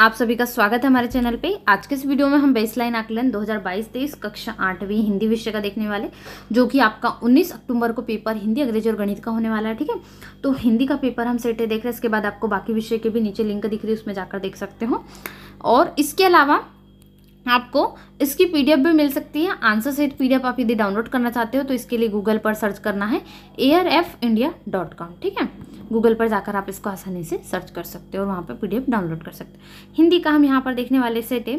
आप सभी का स्वागत है हमारे चैनल पे आज के इस वीडियो में हम बेसलाइन आकलन 2022-23 कक्षा आठवीं हिंदी विषय का देखने वाले जो कि आपका 19 अक्टूबर को पेपर हिंदी अंग्रेजी और गणित का होने वाला है ठीक है तो हिंदी का पेपर हम सेटे देख रहे हैं इसके बाद आपको बाकी विषय के भी नीचे लिंक दिख रही है उसमें जाकर देख सकते हो और इसके अलावा आपको इसकी पीडीएफ भी मिल सकती है आंसर सेट पीडीएफ आप यदि डाउनलोड करना चाहते हो तो इसके लिए गूगल पर सर्च करना है air F India dot com ठीक है गूगल पर जाकर आप इसको आसानी से सर्च कर सकते हो और वहाँ पर पीडीएफ डाउनलोड कर सकते हो हिंदी का हम यहाँ पर देखने वाले सेट है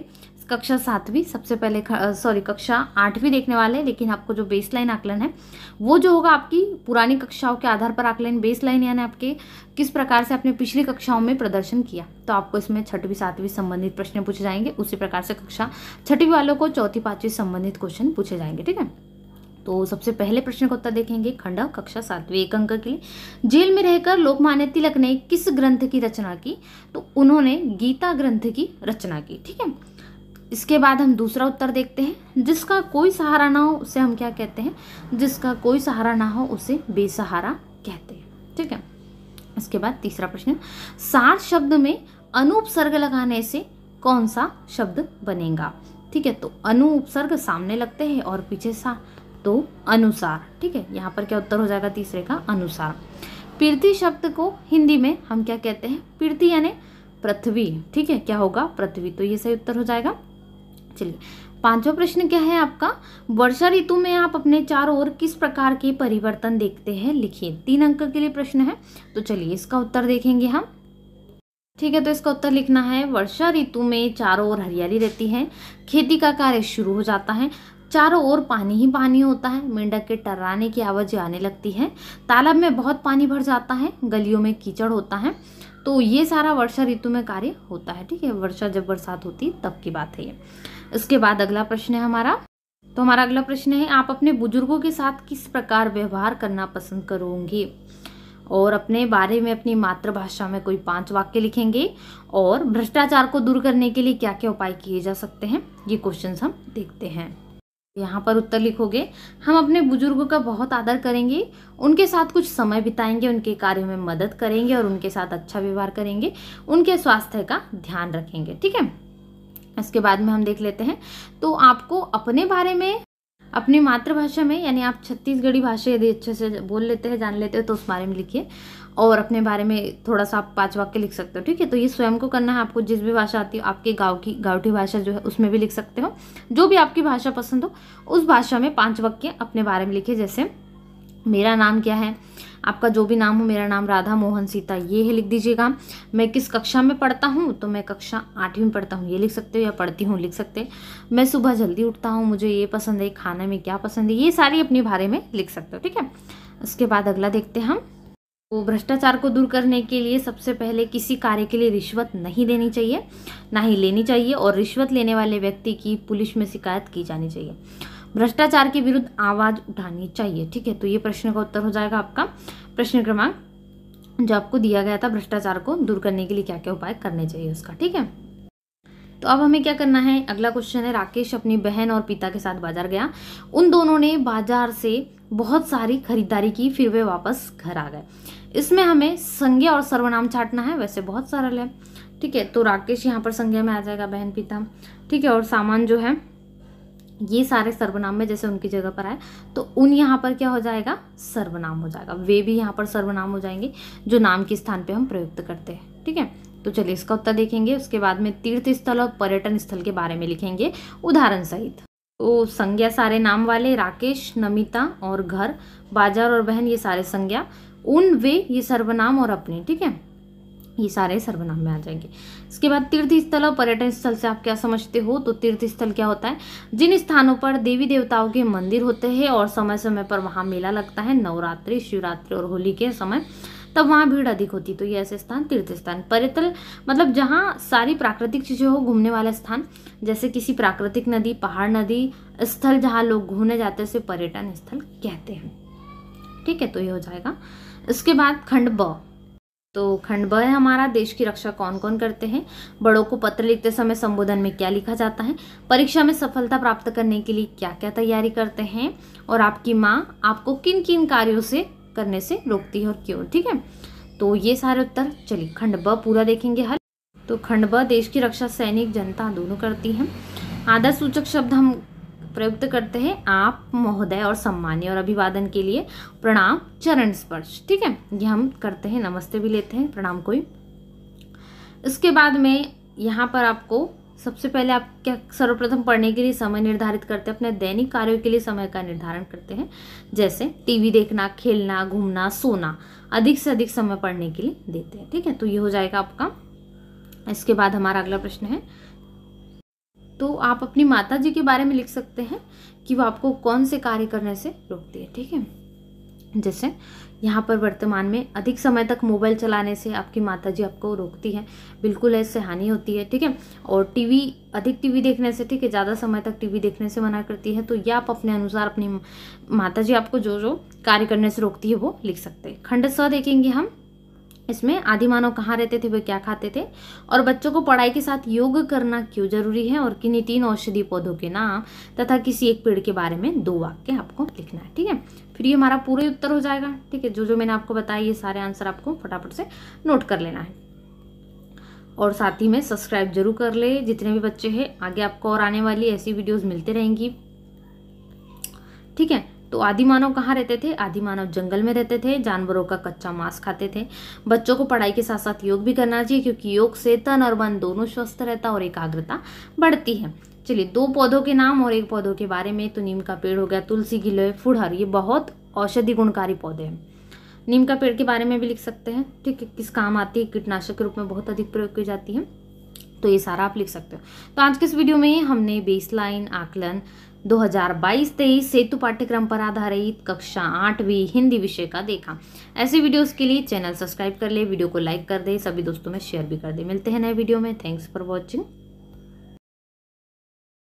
कक्षा सातवीं सबसे पहले सॉरी कक्षा आठवीं देखने वाले हैं लेकिन आपको जो बेस लाइन आकलन है वो जो होगा आपकी पुरानी कक्षाओं के आधार पर आकलन बेस लाइन यानी आपके किस प्रकार से आपने पिछली कक्षाओं में प्रदर्शन किया तो आपको इसमें छठवीं सातवीं संबंधित प्रश्न पूछे जाएंगे उसी प्रकार से कक्षा छठवीं वालों को चौथी पाँचवीं संबंधित क्वेश्चन पूछे जाएंगे ठीक है तो सबसे पहले प्रश्न का उत्तर देखेंगे खंड कक्षा सातवीं एक अंक के लिए जेल में रहकर लोकमान्य तिलक ने किस ग्रंथ की रचना की तो उन्होंने गीता ग्रंथ की रचना की ठीक है इसके बाद हम दूसरा उत्तर देखते हैं जिसका कोई सहारा ना हो उसे हम क्या कहते हैं जिसका कोई सहारा ना हो उसे बेसहारा कहते हैं ठीक है इसके बाद तीसरा प्रश्न सार शब्द में अनुपसर्ग लगाने से कौन सा शब्द बनेगा ठीक है तो अनुपसर्ग सामने लगते हैं और पीछे सा तो अनुसार ठीक है यहाँ पर क्या उत्तर हो जाएगा तीसरे का अनुसार पीर्थी शब्द को हिंदी में हम क्या कहते हैं पीर्थी यानी पृथ्वी ठीक है क्या होगा पृथ्वी तो ये सही उत्तर हो जाएगा चलिए पांचवा प्रश्न क्या है आपका वर्षा ऋतु में आप अपने चारों ओर किस प्रकार के परिवर्तन देखते हैं लिखिए तीन अंक के लिए प्रश्न है तो चलिए इसका उत्तर देखेंगे हम ठीक है तो इसका उत्तर लिखना है वर्षा ऋतु में चारों ओर हरियाली रहती है खेती का कार्य शुरू हो जाता है चारों ओर पानी ही पानी होता है मेंढक के टर्राने की आवाज आने लगती है तालाब में बहुत पानी भर जाता है गलियों में कीचड़ होता है तो ये सारा वर्षा ऋतु में कार्य होता है ठीक है वर्षा जब बरसात होती तब की बात है ये इसके बाद अगला प्रश्न है हमारा तो हमारा अगला प्रश्न है आप अपने बुजुर्गों के साथ किस प्रकार व्यवहार करना पसंद करोगे और अपने बारे में अपनी मातृभाषा में कोई पांच वाक्य लिखेंगे और भ्रष्टाचार को दूर करने के लिए क्या क्या उपाय किए जा सकते हैं ये क्वेश्चन हम देखते हैं यहाँ पर उत्तर लिखोगे हम अपने बुजुर्गों का बहुत आदर करेंगे उनके साथ कुछ समय बिताएंगे उनके कार्यों में मदद करेंगे और उनके साथ अच्छा व्यवहार करेंगे उनके स्वास्थ्य का ध्यान रखेंगे ठीक है इसके बाद में हम देख लेते हैं तो आपको अपने बारे में अपनी मातृभाषा में यानी आप छत्तीसगढ़ी भाषा यदि अच्छे से बोल लेते हैं जान लेते हैं तो उस बारे में लिखिए और अपने बारे में थोड़ा सा आप पाँच वाक्य लिख सकते हो ठीक है तो ये स्वयं को करना है आपको जिस भी भाषा आती हो आपके गांव की गाँवठी भाषा जो है उसमें भी लिख सकते हो जो भी आपकी भाषा पसंद हो उस भाषा में पाँच वाक्य अपने बारे में लिखिए जैसे मेरा नाम क्या है आपका जो भी नाम हो मेरा नाम राधा मोहन सीता ये है लिख दीजिएगा मैं किस कक्षा में पढ़ता हूँ तो मैं कक्षा आठवीं पढ़ता हूँ ये लिख सकते हो या पढ़ती हूँ लिख सकते मैं सुबह जल्दी उठता हूँ मुझे ये पसंद है खाने में क्या पसंद है ये सारी अपने बारे में लिख सकते हो ठीक है उसके बाद अगला देखते हैं हम तो भ्रष्टाचार को दूर करने के लिए सबसे पहले किसी कार्य के लिए रिश्वत नहीं देनी चाहिए ना ही लेनी चाहिए और रिश्वत लेने वाले व्यक्ति की पुलिस में शिकायत की जानी चाहिए भ्रष्टाचार के विरुद्ध आवाज़ उठानी चाहिए ठीक है तो ये प्रश्न का उत्तर हो जाएगा आपका प्रश्न क्रमांक जो आपको दिया गया था भ्रष्टाचार को दूर करने के लिए क्या क्या उपाय करने चाहिए उसका ठीक है तो अब हमें क्या करना है अगला क्वेश्चन है राकेश अपनी बहन और पिता के साथ बाजार गया उन दोनों ने बाजार से बहुत सारी खरीदारी की फिर वे वापस घर आ गए इसमें हमें संज्ञा और सर्वनाम छाटना है वैसे बहुत सरल है ठीक है तो राकेश यहाँ पर संज्ञा में आ जाएगा बहन पिता ठीक है और सामान जो है ये सारे सर्वनाम में जैसे उनकी जगह पर आए तो उन यहाँ पर क्या हो जाएगा सर्वनाम हो जाएगा वे भी यहाँ पर सर्वनाम हो जाएंगे जो नाम के स्थान पे हम प्रयुक्त करते हैं ठीक है तो चलिए इसका उत्तर देखेंगे उसके बाद में तीर्थ स्थल और पर्यटन स्थल के बारे में लिखेंगे उदाहरण सहित तो संज्ञा सारे नाम वाले राकेश नमिता और घर बाजार और बहन ये सारे संज्ञा उन वे ये सर्वनाम और अपने ठीक है ये सारे सर्वनाम में आ जाएंगे इसके बाद तीर्थ स्थल और पर्यटन स्थल से आप क्या समझते हो तो तीर्थ स्थल क्या होता है जिन स्थानों पर देवी देवताओं के मंदिर होते हैं और समय समय पर वहाँ मेला लगता है नवरात्रि शिवरात्रि और होली के समय तब वहाँ भीड़ अधिक होती तो ये ऐसे स्थान तीर्थ स्थान पर्यटन मतलब जहाँ सारी प्राकृतिक चीज़ें हो घूमने वाला स्थान जैसे किसी प्राकृतिक नदी पहाड़ नदी स्थल जहाँ लोग घूमने जाते हैं उसे पर्यटन स्थल कहते हैं ठीक है तो ये हो जाएगा इसके बाद खंड ब तो खंड ब है हमारा देश की रक्षा कौन कौन करते हैं बड़ों को पत्र लिखते समय संबोधन में क्या लिखा जाता है परीक्षा में सफलता प्राप्त करने के लिए क्या क्या तैयारी करते हैं और आपकी माँ आपको किन किन कार्यों से करने से रोकती है और क्यों ठीक है तो ये सारे उत्तर चलिए खंड ब पूरा देखेंगे हल तो खंड ब देश की रक्षा सैनिक जनता दोनों करती है आदर सूचक शब्द हम प्रयुक्त करते हैं आप महोदय और सम्मान्य और अभिवादन के लिए प्रणाम चरण स्पर्श ठीक है ये हम करते हैं नमस्ते भी लेते हैं प्रणाम कोई इसके बाद में यहाँ पर आपको सबसे पहले आप क्या सर्वप्रथम पढ़ने के लिए समय निर्धारित करते हैं अपने दैनिक कार्यों के लिए समय का निर्धारण करते हैं जैसे टीवी देखना खेलना घूमना सोना अधिक से अधिक समय पढ़ने के लिए देते हैं ठीक है तो ये हो जाएगा आपका इसके बाद हमारा अगला प्रश्न है तो आप अपनी माता जी के बारे में लिख सकते हैं कि वो आपको कौन से कार्य करने से रोकती है ठीक है जैसे यहाँ पर वर्तमान में अधिक समय तक मोबाइल चलाने से आपकी माता जी आपको रोकती है बिल्कुल ऐसे हानि होती है ठीक है और टीवी अधिक टीवी देखने से ठीक है ज़्यादा समय तक टीवी देखने से मना करती है तो यह आप अपने अनुसार अपनी माता जी आपको जो जो कार्य करने से रोकती है वो लिख सकते हैं खंड स देखेंगे हम इसमें आदि मानव कहाँ रहते थे वे क्या खाते थे और बच्चों को पढ़ाई के साथ योग करना क्यों जरूरी है और किन्हीं तीन औषधि पौधों के नाम तथा किसी एक पेड़ के बारे में दो वाक्य आपको लिखना है ठीक है फिर ये हमारा पूरे उत्तर हो जाएगा ठीक है जो जो मैंने आपको बताया ये सारे आंसर आपको फटाफट से नोट कर लेना है और साथ ही में सब्सक्राइब जरूर कर ले जितने भी बच्चे हैं आगे आपको और आने वाली ऐसी वीडियोज़ मिलते रहेंगी ठीक है तो आदि मानव कहाँ रहते थे आदि मानव जंगल में रहते थे जानवरों का कच्चा मांस खाते थे बच्चों को पढ़ाई के साथ साथ योग भी करना चाहिए क्योंकि योग से तन और मन दोनों स्वस्थ रहता और एकाग्रता बढ़ती है चलिए दो पौधों के नाम और एक पौधों के बारे में तो नीम का पेड़ हो गया तुलसी गिलो फुड़हर ये बहुत औषधि गुणकारी पौधे हैं नीम का पेड़ के बारे में भी लिख सकते हैं ठीक है किस काम आती है कीटनाशक के रूप में बहुत अधिक प्रयोग की जाती है तो ये सारा आप लिख सकते हो तो आज के इस वीडियो में हमने बेसलाइन आकलन 2022-23 सेतु पाठ्यक्रम पर आधारित कक्षा आठवीं हिंदी विषय का देखा ऐसे वीडियोस के लिए चैनल सब्सक्राइब कर ले वीडियो को लाइक कर दे सभी दोस्तों में शेयर भी कर दे मिलते हैं नए वीडियो में थैंक्स फॉर वॉचिंग